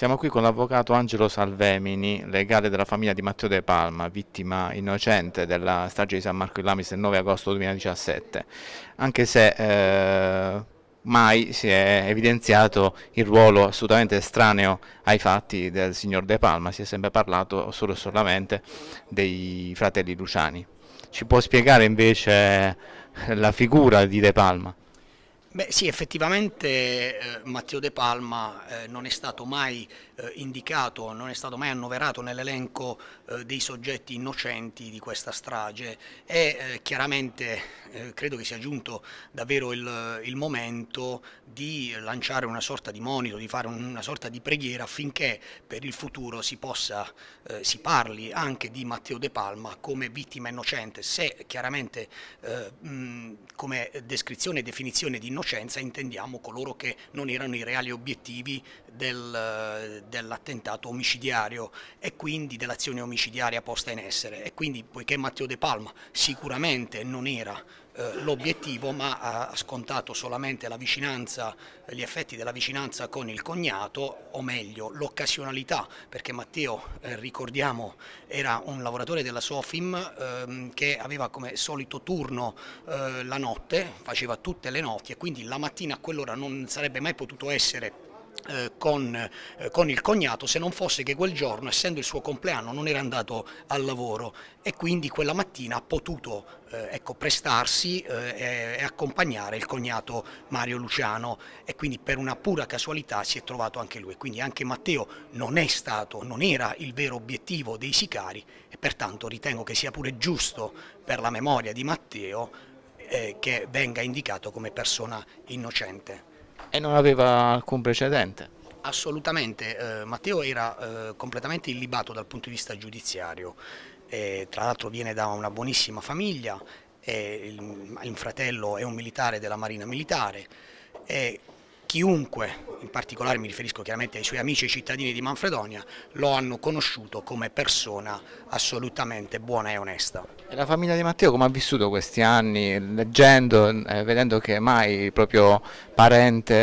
Siamo qui con l'avvocato Angelo Salvemini, legale della famiglia di Matteo De Palma, vittima innocente della strage di San Marco in Lamis del 9 agosto 2017, anche se eh, mai si è evidenziato il ruolo assolutamente estraneo ai fatti del signor De Palma, si è sempre parlato solo e solamente dei fratelli Luciani. Ci può spiegare invece la figura di De Palma? Beh, sì, effettivamente eh, Matteo De Palma eh, non è stato mai eh, indicato, non è stato mai annoverato nell'elenco eh, dei soggetti innocenti di questa strage e eh, chiaramente eh, credo che sia giunto davvero il, il, momento di lanciare una sorta di monito, di fare una sorta di preghiera affinché per il futuro si possa, si parli anche di Matteo De Palma come vittima innocente, se chiaramente mh, come descrizione e definizione di innocente innocenza intendiamo coloro che non erano i reali obiettivi del, dell'attentato omicidiario e quindi dell'azione omicidiaria posta in essere e quindi poiché Matteo De Palma sicuramente non era eh, l'obiettivo ma ha scontato solamente la vicinanza, gli effetti della vicinanza con il cognato o meglio l'occasionalità perché Matteo eh, ricordiamo era un lavoratore della Sofim ehm, che aveva come solito turno eh, la notte, faceva tutte le notti e quindi la mattina a quell'ora non sarebbe mai potuto essere eh, con, eh, con, il cognato se non fosse che quel giorno, essendo il suo compleanno, non era andato al lavoro e quindi quella mattina ha potuto eh, ecco, prestarsi eh, e, accompagnare il cognato Mario Luciano e quindi per una pura casualità si è trovato anche lui. Quindi anche Matteo non è stato, non era il vero obiettivo dei sicari e pertanto ritengo che sia pure giusto per la memoria di Matteo eh, che venga indicato come persona innocente e non aveva alcun precedente. Assolutamente, eh, Matteo era eh, completamente illibato dal punto di vista giudiziario, eh, tra l'altro viene da una buonissima famiglia, il, il, fratello è un militare della Marina Militare, chiunque, in particolare mi riferisco chiaramente ai suoi amici e cittadini di Manfredonia, lo hanno conosciuto come persona assolutamente buona e onesta. E la famiglia di Matteo come ha vissuto questi anni, leggendo, eh, vedendo che mai il proprio parente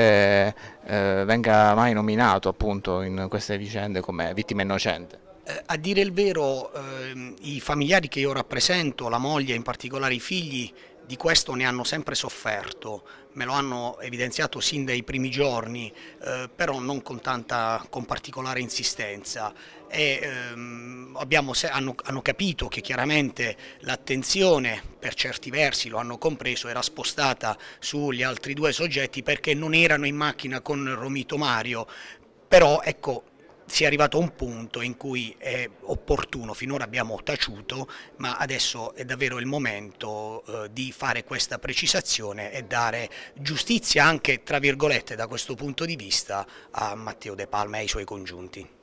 eh, venga mai nominato appunto in queste vicende come vittima innocente? Eh, a dire il vero, eh, i familiari che io rappresento, la moglie, in particolare i figli, di questo ne hanno sempre sofferto, me lo hanno evidenziato sin dai primi giorni, eh, però non con, tanta, con particolare insistenza. E, ehm, abbiamo, hanno, hanno, capito che chiaramente l'attenzione, per certi versi lo hanno compreso, era spostata sugli altri due soggetti perché non erano in macchina con Romito Mario, però ecco si è arrivato a un punto in cui è opportuno, finora abbiamo taciuto, ma adesso è davvero il momento eh, di fare questa precisazione e dare giustizia anche, tra virgolette, da questo punto di vista a Matteo De Palma e ai suoi congiunti.